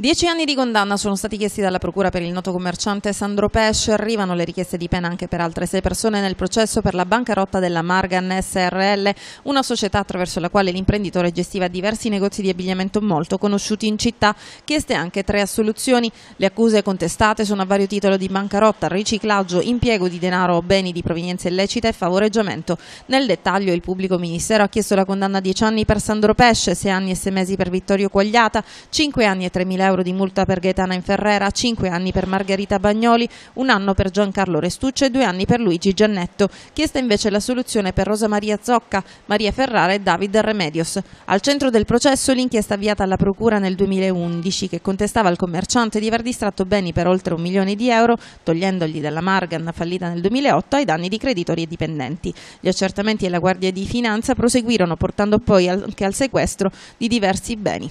Dieci anni di condanna sono stati chiesti dalla Procura per il noto commerciante Sandro Pesce. Arrivano le richieste di pena anche per altre sei persone nel processo per la bancarotta della Margan SRL, una società attraverso la quale l'imprenditore gestiva diversi negozi di abbigliamento molto conosciuti in città. Chieste anche tre assoluzioni. Le accuse contestate sono a vario titolo di bancarotta, riciclaggio, impiego di denaro o beni di provenienza illecita e favoreggiamento. Nel dettaglio il pubblico ministero ha chiesto la condanna a dieci anni per Sandro Pesce, sei anni e sei mesi per Vittorio Quagliata, cinque anni e 3.000 euro euro di multa per Gaetana in Ferrera, 5 anni per Margherita Bagnoli, un anno per Giancarlo Restuccio e due anni per Luigi Giannetto. Chiesta invece la soluzione per Rosa Maria Zocca, Maria Ferrara e David Remedios. Al centro del processo l'inchiesta avviata alla Procura nel 2011 che contestava al commerciante di aver distratto beni per oltre un milione di euro, togliendogli dalla Margan fallita nel 2008 ai danni di creditori e dipendenti. Gli accertamenti e la Guardia di Finanza proseguirono portando poi anche al sequestro di diversi beni.